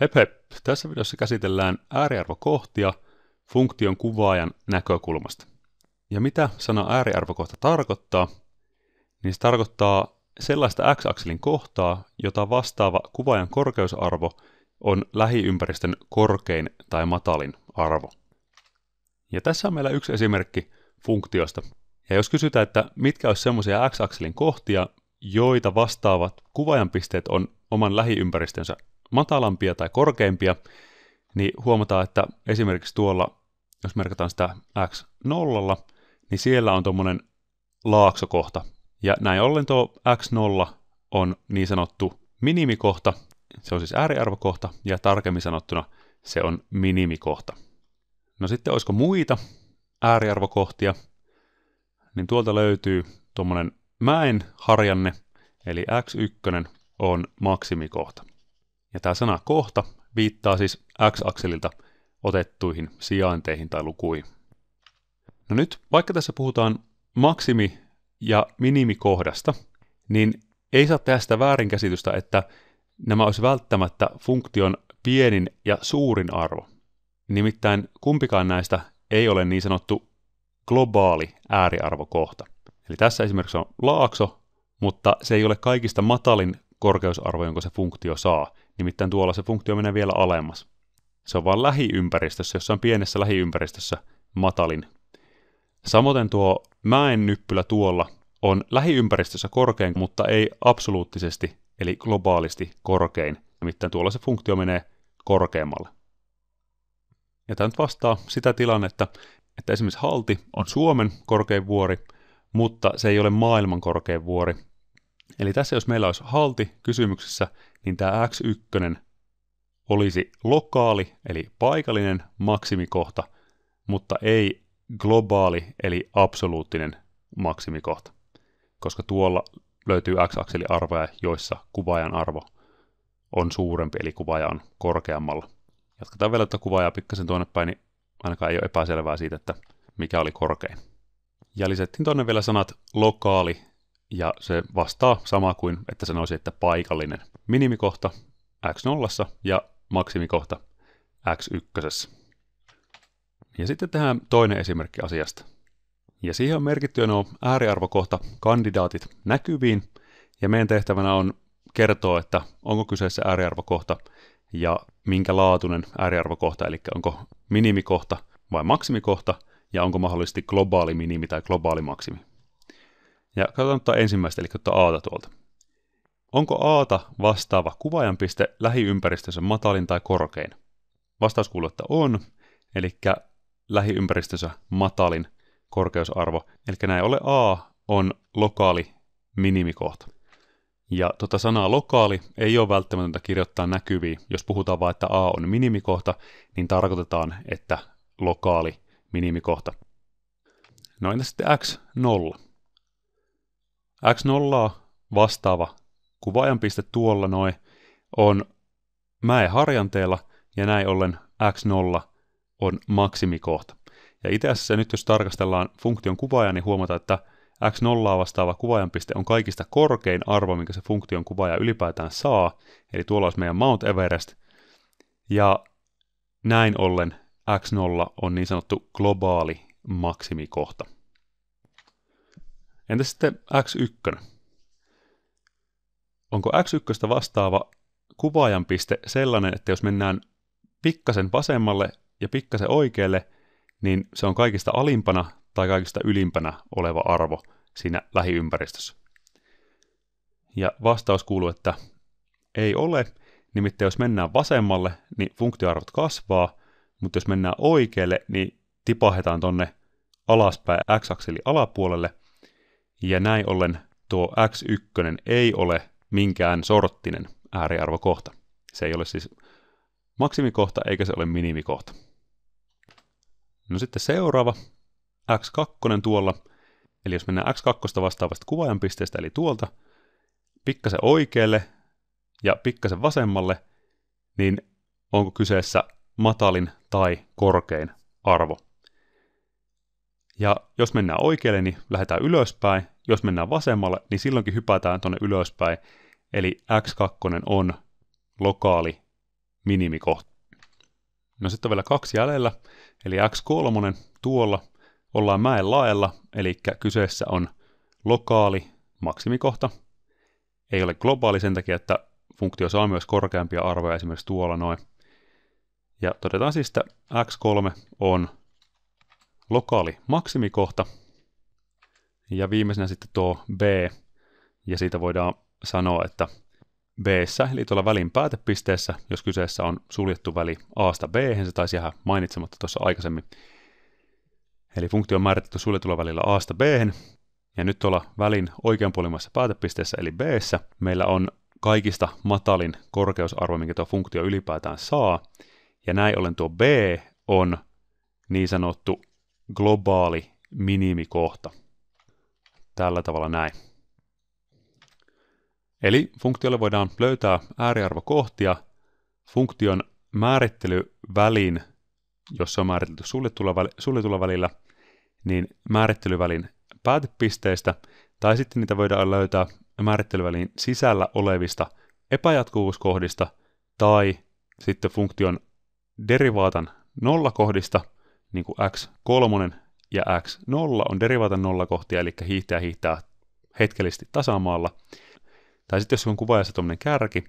Hep hep. Tässä videossa käsitellään ääriarvokohtia funktion kuvaajan näkökulmasta. Ja mitä sana ääriarvokohta tarkoittaa? Niin se tarkoittaa sellaista x-akselin kohtaa, jota vastaava kuvaajan korkeusarvo on lähiympäristön korkein tai matalin arvo. Ja tässä on meillä yksi esimerkki funktiosta. Ja jos kysytään, että mitkä olisi semmoisia x-akselin kohtia, joita vastaavat kuvaajan pisteet on oman lähiympäristönsä matalampia tai korkeampia, niin huomataan, että esimerkiksi tuolla, jos merkataan sitä x nollalla, niin siellä on tuommoinen laaksokohta. Ja näin ollen tuo x0 on niin sanottu minimikohta, se on siis ääriarvokohta, ja tarkemmin sanottuna se on minimikohta. No sitten olisiko muita ääriarvokohtia, niin tuolta löytyy tuommoinen mäen harjanne, eli x1 on maksimikohta. Ja tämä sana kohta viittaa siis x-akselilta otettuihin sijainteihin tai lukuihin. No nyt, vaikka tässä puhutaan maksimi- ja minimikohdasta, niin ei saa tehdä sitä väärinkäsitystä, että nämä olisi välttämättä funktion pienin ja suurin arvo. Nimittäin kumpikaan näistä ei ole niin sanottu globaali ääriarvokohta. Eli tässä esimerkiksi on laakso, mutta se ei ole kaikista matalin korkeusarvo, jonka se funktio saa. Nimittäin tuolla se funktio menee vielä alemmas. Se on vain lähiympäristössä, jossain pienessä lähiympäristössä matalin. Samoin tuo mäen nyppylä tuolla on lähiympäristössä korkein, mutta ei absoluuttisesti, eli globaalisti korkein. Nimittäin tuolla se funktio menee korkeammalle. Ja tämä nyt vastaa sitä tilannetta, että esimerkiksi Halti on Suomen korkein vuori, mutta se ei ole maailman korkein vuori, Eli tässä jos meillä olisi halti kysymyksessä, niin tämä x1 olisi lokaali, eli paikallinen maksimikohta, mutta ei globaali, eli absoluuttinen maksimikohta, koska tuolla löytyy x-akseli arvoja, joissa kuvaajan arvo on suurempi, eli kuvaaja on korkeammalla. Jatketaan vielä tätä tuota kuvaajaa pikkasen tuonne päin, niin ainakaan ei ole epäselvää siitä, että mikä oli korkein. Ja lisättiin tuonne vielä sanat lokaali ja se vastaa sama kuin, että sanoisi, että paikallinen minimikohta x0 ja maksimikohta x1. Ja sitten tähän toinen esimerkki asiasta. Ja siihen on merkitty nuo ääriarvokohta kandidaatit näkyviin, ja meidän tehtävänä on kertoa, että onko kyseessä ääriarvokohta ja minkä laatuinen ääriarvokohta, eli onko minimikohta vai maksimikohta, ja onko mahdollisesti globaali minimi tai globaali maksimi. Ja katsotaan tuota ensimmäistä, eli tuota Aata tuolta. Onko Aata vastaava kuvaajan piste lähiympäristössä matalin tai korkein? Vastaus kuuluu, että on, eli lähiympäristössä matalin korkeusarvo. Eli näin ole A on lokaali minimikohta. Ja tuota sanaa lokaali ei ole välttämätöntä kirjoittaa näkyviin. Jos puhutaan vain, että A on minimikohta, niin tarkoitetaan, että lokaali minimikohta. No entä sitten X0? X0 vastaava kuvaajan piste tuolla noin on mäen harjanteella ja näin ollen x0 on maksimikohta. Ja itse asiassa nyt jos tarkastellaan funktion kuvaajaa, niin huomataan, että x0 vastaava kuvaajan piste on kaikista korkein arvo, minkä se funktion kuvaaja ylipäätään saa. Eli tuolla olisi meidän Mount Everest. Ja näin ollen x0 on niin sanottu globaali maksimikohta. Entä sitten X1? Onko X1 vastaava kuvaajan piste sellainen, että jos mennään pikkasen vasemmalle ja pikkasen oikealle, niin se on kaikista alimpana tai kaikista ylimpänä oleva arvo siinä lähiympäristössä? Ja vastaus kuuluu, että ei ole, nimittäin jos mennään vasemmalle, niin funktioarvot kasvaa, mutta jos mennään oikealle, niin tipahetaan tonne alaspäin x-akseli alapuolelle – ja näin ollen tuo X1 ei ole minkään sorttinen ääriarvokohta. Se ei ole siis maksimikohta eikä se ole minimikohta. No sitten seuraava, X2 tuolla. Eli jos mennään X2 vastaavasta kuvaajan pisteestä, eli tuolta, pikkasen oikealle ja pikkasen vasemmalle, niin onko kyseessä matalin tai korkein arvo. Ja jos mennään oikealle, niin lähdetään ylöspäin. Jos mennään vasemmalle, niin silloinkin hypätään tuonne ylöspäin. Eli x2 on lokaali minimikohta. No sitten on vielä kaksi jäljellä, eli x3 tuolla ollaan mäen laella, eli kyseessä on lokaali maksimikohta. Ei ole globaali sen takia, että funktio saa myös korkeampia arvoja esimerkiksi tuolla noin. Ja todetaan siis, että x3 on lokaali maksimikohta. Ja viimeisenä sitten tuo B, ja siitä voidaan sanoa, että b eli tuolla välin päätepisteessä, jos kyseessä on suljettu väli A-sta b se taisi jäädä mainitsematta tuossa aikaisemmin. Eli funktio on määritetty suljetulla välillä A-sta b ja nyt tuolla välin oikeanpuolimmassa päätepisteessä, eli b meillä on kaikista matalin korkeusarvo, minkä tuo funktio ylipäätään saa, ja näin ollen tuo b on niin sanottu globaali minimikohta. Tällä tavalla näin. Eli funktiolle voidaan löytää ääriarvokohtia funktion määrittelyvälin, jos se on määritelty suljetulla, väl, suljetulla välillä, niin määrittelyvälin päätepisteistä, tai sitten niitä voidaan löytää määrittelyvälin sisällä olevista epäjatkuvuuskohdista, tai sitten funktion derivaatan nollakohdista – niin kuin x3 ja x0 on derivaatan nollakohtia, eli hiihtää hiihtää hetkellisesti tasamaalla. Tai sitten jos on kuvaajassa tuommoinen kärki,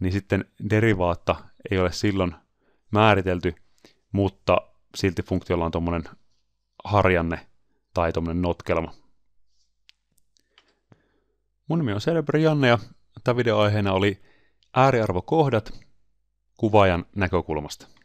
niin sitten derivaatta ei ole silloin määritelty, mutta silti funktiolla on tuommoinen harjanne tai tuommoinen notkelma. Mun nimi on Cerebri Janne ja tämä videoaiheena oli ääriarvokohdat kuvaajan näkökulmasta.